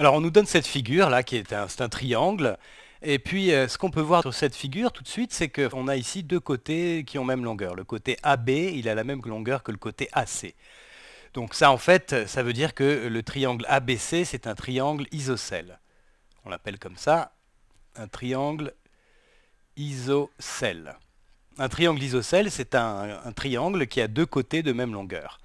Alors on nous donne cette figure là qui est un, triangle. Et puis euh, ce qu'on peut voir sur cette figure tout de suite, c'est qu'on a ici deux côtés qui ont même longueur. Le côté AB, il a la même longueur que le côté AC. Donc ça en fait, ça veut dire que le triangle ABC, c'est un triangle isocèle. On l'appelle comme ça, un triangle isocèle. Un triangle isocèle, c'est un triangle qui a deux côtés de même longueur.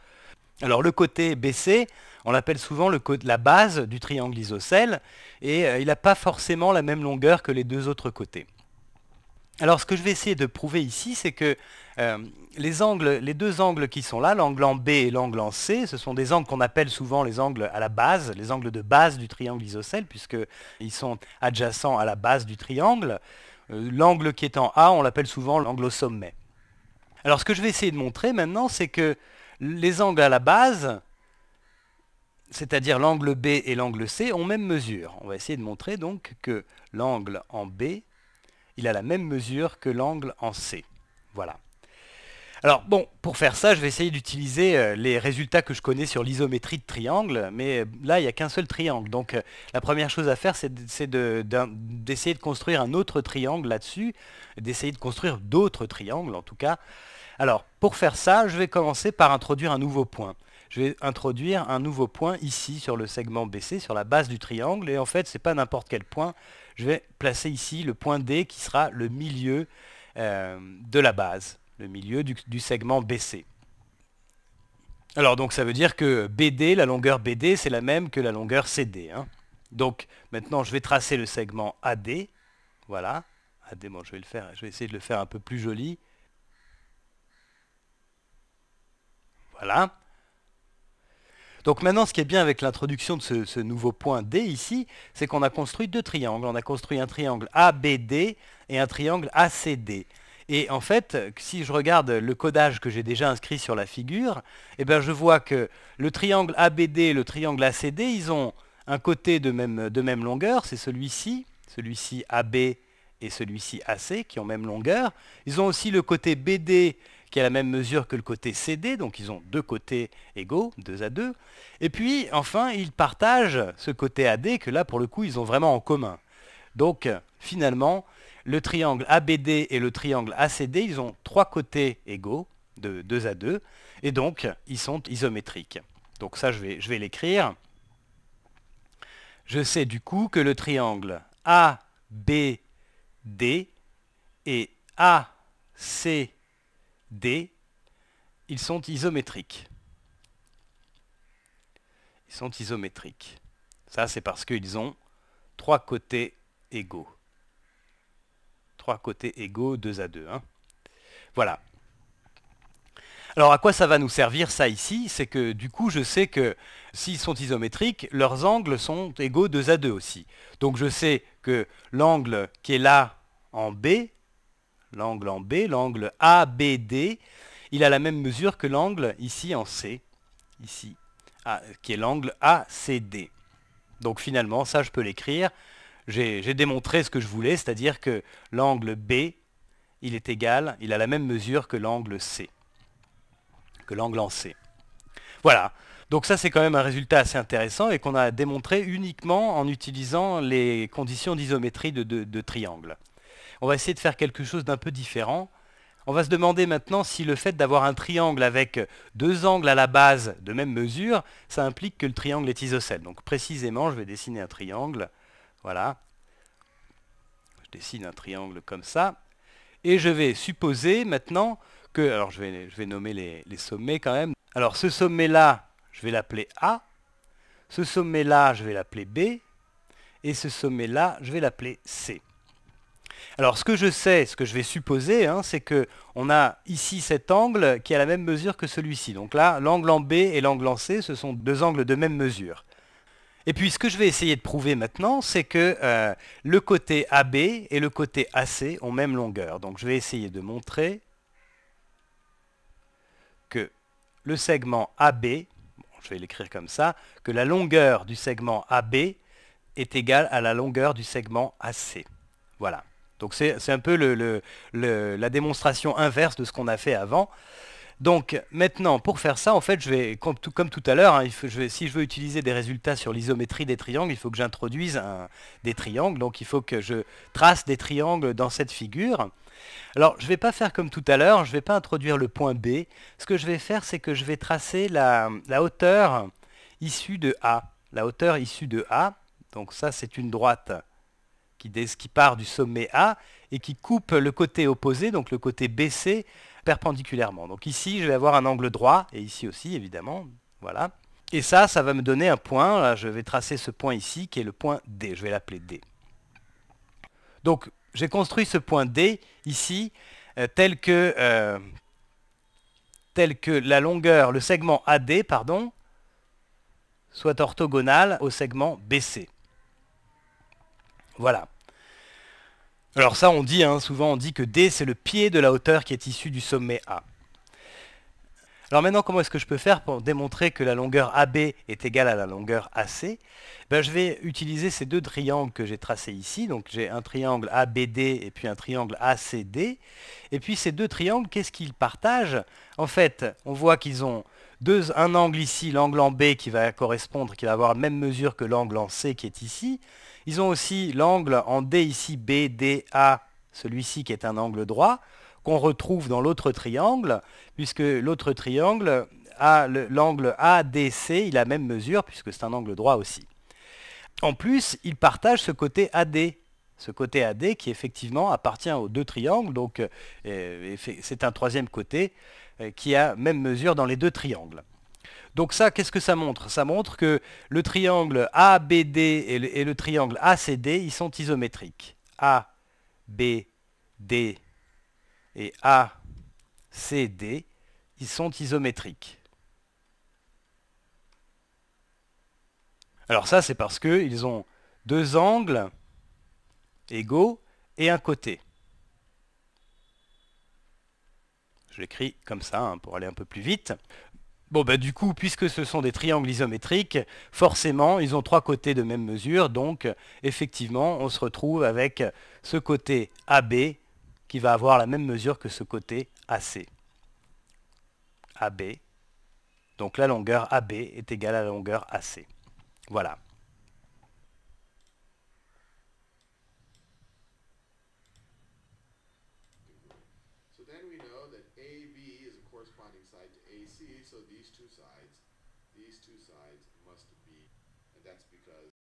Alors le côté BC, on l'appelle souvent le la base du triangle isocèle, et euh, il n'a pas forcément la même longueur que les deux autres côtés. Alors ce que je vais essayer de prouver ici, c'est que euh, les, angles, les deux angles qui sont là, l'angle en B et l'angle en C, ce sont des angles qu'on appelle souvent les angles à la base, les angles de base du triangle isocèle, puisqu'ils sont adjacents à la base du triangle. Euh, l'angle qui est en A, on l'appelle souvent l'angle au sommet. Alors ce que je vais essayer de montrer maintenant, c'est que les angles à la base, c'est-à-dire l'angle B et l'angle C, ont même mesure. On va essayer de montrer donc que l'angle en B, il a la même mesure que l'angle en C. Voilà. Alors bon, pour faire ça, je vais essayer d'utiliser euh, les résultats que je connais sur l'isométrie de triangle, mais euh, là, il n'y a qu'un seul triangle. Donc euh, la première chose à faire, c'est d'essayer de, de, construire un autre triangle là-dessus, d'essayer de construire d'autres triangles en tout cas. Alors, pour faire ça, je vais commencer par introduire un nouveau point. Je vais introduire un nouveau point ici sur le segment BC, sur la base du triangle, et en fait, ce n'est pas n'importe quel point. Je vais placer ici le point D qui sera le milieu euh, de la base, le milieu du, segment BC. Alors donc ça veut dire que BD, la longueur BD, c'est la même que la longueur CD. Hein. Donc maintenant je vais tracer le segment AD. Voilà. AD, moi je vais le faire, je vais essayer de le faire un peu plus joli. Voilà. Donc maintenant, ce qui est bien avec l'introduction de ce, nouveau point D ici, c'est qu'on a construit deux triangles. On a construit un triangle ABD et un triangle ACD. Et en fait, si je regarde le codage que j'ai déjà inscrit sur la figure, eh bien je vois que le triangle ABD et le triangle ACD, ils ont un côté de même, de même longueur, c'est celui-ci, celui-ci AB et celui-ci AC, qui ont même longueur. Ils ont aussi le côté BD qui est la même mesure que le côté CD, donc ils ont deux côtés égaux, 2 à 2. Et puis, enfin, ils partagent ce côté AD, que là, pour le coup, ils ont vraiment en commun. Donc, finalement, le triangle ABD et le triangle ACD, ils ont trois côtés égaux, de 2 à 2, et donc, ils sont isométriques. Donc ça, je vais, je vais l'écrire. Je sais du coup que le triangle ABD et ACD. D, ils sont isométriques. Ils sont isométriques. Ça, c'est parce qu'ils ont trois côtés égaux. Trois côtés égaux, deux à deux. Hein. Voilà. Alors à quoi ça va nous servir ça ici C'est que du coup je sais que s'ils sont isométriques, leurs angles sont égaux 2 à 2 aussi. Donc je sais que l'angle qui est là en B, l'angle en B, l'angle ABD, il a la même mesure que l'angle ici en C, ici, qui est l'angle ACD. Donc finalement, ça je peux l'écrire. J'ai démontré ce que je voulais, c'est-à-dire que l'angle B, il est égal, il a la même mesure que l'angle C, que l'angle en C. Voilà. Donc ça, c'est quand même un résultat assez intéressant et qu'on a démontré uniquement en utilisant les conditions d'isométrie de, triangles. de triangle on va essayer de faire quelque chose d'un peu différent. On va se demander maintenant si le fait d'avoir un triangle avec deux angles à la base de même mesure, ça implique que le triangle est isocèle. Donc précisément, je vais dessiner un triangle. Voilà. Je dessine un triangle comme ça. Et je vais supposer maintenant que... Alors je vais, je vais nommer les sommets quand même. Alors ce sommet-là, je vais l'appeler A. Ce sommet-là, je vais l'appeler B. Et ce sommet-là, je vais l'appeler C. Alors ce que je sais, ce que je vais supposer, hein, c'est que on a ici cet angle qui a la même mesure que celui-ci. Donc là, l'angle en B et l'angle en C, ce sont deux angles de même mesure. Et puis ce que je vais essayer de prouver maintenant, c'est que euh, le côté AB et le côté AC ont même longueur. Donc je vais essayer de montrer que le segment AB, je vais l'écrire comme ça, que la longueur du segment AB est égale à la longueur du segment AC. Voilà. Donc c'est un peu la démonstration inverse de ce qu'on a fait avant. Donc maintenant, pour faire ça, en fait, je vais, comme tout, comme tout à l'heure, hein, si je veux utiliser des résultats sur l'isométrie des triangles, il faut que j'introduise des triangles. Donc il faut que je trace des triangles dans cette figure. Alors je ne vais pas faire comme tout à l'heure, je ne vais pas introduire le point B. Ce que je vais faire, c'est que je vais tracer la, la hauteur issue de A. La hauteur issue de A, donc ça c'est une droite qui, part du sommet A et qui coupe le côté opposé, donc le côté BC, perpendiculairement. Donc ici, je vais avoir un angle droit, et ici aussi, évidemment. Voilà. Et ça, ça va me donner un point. Là, je vais tracer ce point ici, qui est le point D. Je vais l'appeler D. Donc, j'ai construit ce point D ici, euh, tel, que, euh, tel que la longueur, le segment AD, pardon, soit orthogonal au segment BC. Voilà. Alors ça, on dit, hein, souvent on dit que D, c'est le pied de la hauteur qui est issu du sommet A. Alors maintenant, comment est-ce que je peux faire pour démontrer que la longueur AB est égale à la longueur AC ben, Je vais utiliser ces deux triangles que j'ai tracés ici. Donc j'ai un triangle ABD et puis un triangle ACD. Et puis ces deux triangles, qu'est-ce qu'ils partagent En fait, on voit qu'ils ont deux, un angle ici, l'angle en B qui va correspondre, qui va avoir la même mesure que l'angle en C qui est ici. Ils ont aussi l'angle en D ici, B, D, A, celui-ci qui est un angle droit, qu'on retrouve dans l'autre triangle, puisque l'autre triangle a l'angle ADC, il a la même mesure, puisque c'est un angle droit aussi. En plus, ils partagent ce côté AD, ce côté AD qui effectivement appartient aux deux triangles, donc euh, c'est un troisième côté euh, qui a même mesure dans les deux triangles. Donc ça, qu'est-ce que ça montre Ça montre que le triangle ABD et le, triangle ACD, ils sont isométriques. ABD et ACD, ils sont isométriques. Alors ça, c'est parce qu'ils ont deux angles égaux et un côté. Je l'écris comme ça hein, pour aller un peu plus vite. Bon, ben du coup, puisque ce sont des triangles isométriques, forcément, ils ont trois côtés de même mesure. Donc, effectivement, on se retrouve avec ce côté AB qui va avoir la même mesure que ce côté AC. AB. Donc, la longueur AB est égale à la longueur AC. Voilà. corresponding side to AC. So these two sides, these two sides must be, and that's because